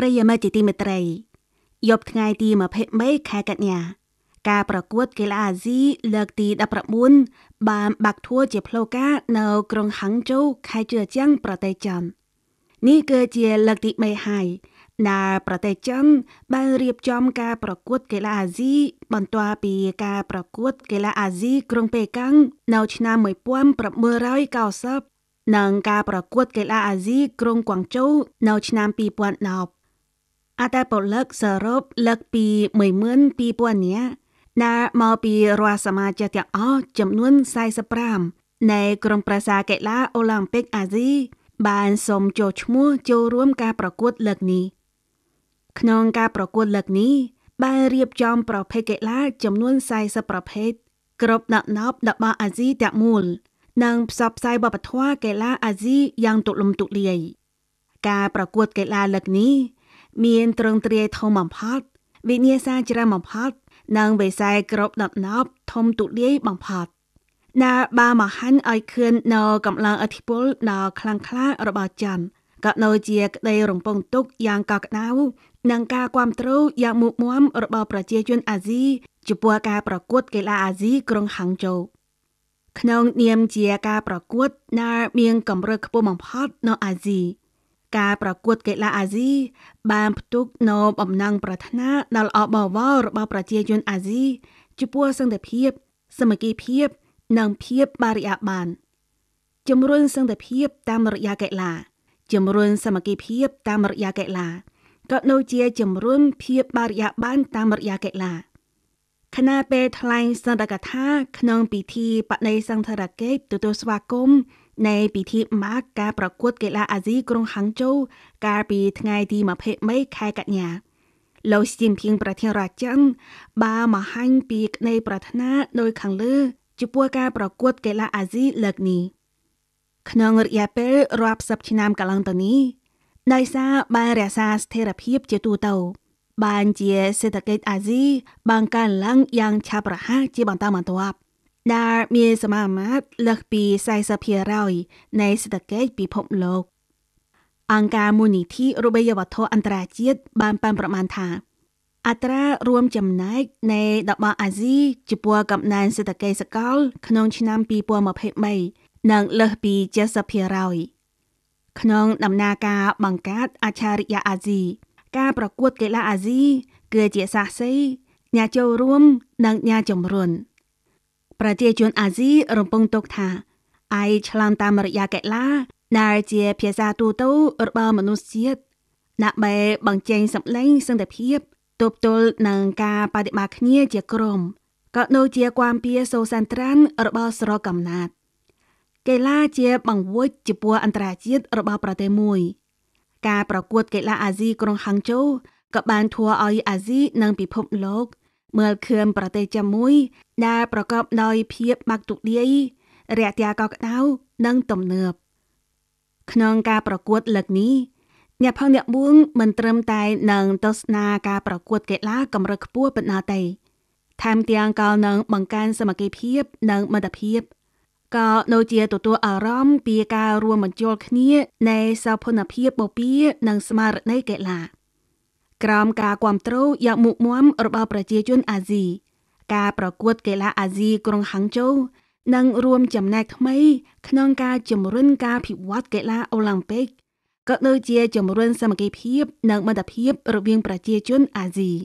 ប្រិយមិត្តជាទីមេត្រីយប់ថ្ងៃទី23ខែកញ្ញា ការប្រកួតកីឡាអាស៊ីលើកទី19បានបាក់ធួជាផ្លូវការនៅក្រុងហាំងជូខេត្តជឿជាំងប្រទេសចិននេះគឺជាលើកទី3ហើយដែលប្រទេសចិនបានរៀបចំការប្រកួតកីឡាអាស៊ីបន្ទាប់ពីការប្រកួតកីឡាអាស៊ីក្រុងប៉េកាំងនៅឆ្នាំ1990និងការប្រកួតកីឡាអាស៊ីក្រុងកួางជូនៅឆ្នាំ2010អតពលិកសរុបលើកពី12000នាក់ដែលមកពីរដ្ឋសមាជិកទាំងអស់ចំនួន45នៃក្រុមប្រសាកីឡាអូឡ িম্প ពិកអាស៊ី បានសូមចូលឈ្មោះចូលរួមការប្រកួតលើកនេះក្នុងការប្រកួតលើកនេះបានរៀបចំប្រភេទកីឡាចំនួន40ប្រភេទគ្រប់ដណ្ដប់របស់អាស៊ីទាំងមូល និងផ្សព្វផ្សាយវប្បធម៌កីឡាអាស៊ីយ៉ាងទូលំទូលាយការប្រកួតកីឡាលើកនេះមានទ្រង់ទ្រាយធំបំផុតវិញ្ញាសាច្រើនបំផុតនិងវិស័យគ្រប់ដប់ណប់ធំទូលាយបំផុតណាបាមហានឲ្យខឿននៅកម្លាំងអធិពលដល់ខ្លាំងក្លារបស់ច័ន្ទក៏នៅជាក្តីរំពងទុកយ៉ាងកក់ក្តៅនិងការគ្រប់គ្រងយ៉ាងមុខមមរបស់ប្រជាជនអាស៊ីចំពោះការប្រកួតកីឡាអាស៊ីក្រុងហាងជូក្នុងនាមជាការប្រកួតណាមានកម្រិតខ្ពស់បំផុតនៅអាស៊ីការប្រកួតកីឡាអាស៊ីបានផ្ទុកនូវបំណងប្រាថ្នាដ៏ល្អបវររបស់ប្រជាជនអាស៊ីចំពោះសន្តិភាពសមាគីភាពនិងភាពបារិយាបានជំរុញសន្តិភាពតាមរយៈកីឡាជំរុញសមាគីភាពតាមរយៈកីឡាក៏ដូចជាជំរុញភាពបារិយាបានតាមរយៈកីឡាគណៈពេលថ្លែងសន្ទកថាក្នុងពិធីបដិសង្ឃរកិច្ចទទួលស្វាគមន៍នៃពិធីម៉ាកការប្រកួតកីឡាអាស៊ីក្រុងហាងជូកាលពីថ្ងៃទី23ខែកញ្ញាលោកស៊ីមភៀងប្រធានរដ្ឋចិនបានបង្ហាញពីក្តីប្រាថ្នាដោយខាងលើចំពោះការប្រកួតកីឡាអាស៊ីលើកនេះក្នុងរយៈពេលរាប់សិបឆ្នាំកន្លងទៅនេះដោយសារបានរក្សាស្ថិរភាពជាទូទៅបានជាសេដ្ឋកិច្ចអាស៊ីបានកើនឡើងយ៉ាងឆាប់រហ័សជាបន្តបន្ទាប់ដែលមានសមាមាត្រលើសពី40%នៃសេដ្ឋកិច្ចពិភពលោក អង្គការមូលនិធិរូបិយវត្ថុអន្តរជាតិបានបានប្រមាណថាអត្រារួមចំណែកនៃតំបន់អាស៊ីចំពោះកំណែនសេដ្ឋកិច្ចសកលក្នុងឆ្នាំ2023នឹងលើសពី70%ក្នុងដំណើរការបង្កើតអច្ឆរិយៈអាស៊ី ការប្រកួតកីឡាអាស៊ីគឺជាសាស័យអ្នកចូលរួម និងអ្នកជំរុញ។ប្រជាជនអាស៊ីរំពឹងទុកថាឯឆ្លងតាមរយៈកីឡាដែលជាភាសាទូទៅរបស់មនុស្សជាតិដើម្បីបង្ចេញសម្លេងសន្តិភាពទប់ទល់នឹងការបដិបត្តិគ្នាជាក្រុមក៏ដូចជាគាំពៀសូសានត្រានរបស់ស្រុកកំណាតកីឡាជាបង្វួចជាពួរអន្តរជាតិរបស់ប្រទេសមួយការប្រកួតកីឡាអាស៊ីក្រុងហាងជូក៏បានធ្វើឲ្យអាស៊ីនិងពិភពលោក មើលឃើញប្រទេសជាមួយដែលប្រកបដោយភាពបាក់ទុលាយរាក់ទាកកដៅនិងទំនើប ក្នុងការប្រកួតលើកនេះអ្នកផងអ្នកបួង មិនត្រឹមតែនឹងទស្សនាការប្រកួតកីឡាកម្រិតខ្ពស់ប៉ុណ្ណោះទេថែមទាំងក៏នឹងបង្កើនសមត្ថភាពនិងមិត្តភាពក៏ដូចជាទទួលអារម្មណ៍ពីការរួមបញ្ចូលគ្នានៃសោភ័ណភាពបូព៌ានិងស្មារតីកីឡាក្រោមការគ្រប់គ្រងយ៉ាងមុខមាំរបស់ប្រជាជនអាស៊ីការប្រកួតកីឡាអាស៊ីក្រុងហាងចូវនឹងរួមចំណែកថ្មីក្នុងការជំរុញការពិវត្តកីឡាអូឡ িম্প ិកក៏ដូចជាជំរុញសមគ្គីភាពនិងមិត្តភាពរវាងប្រជាជនអាស៊ី។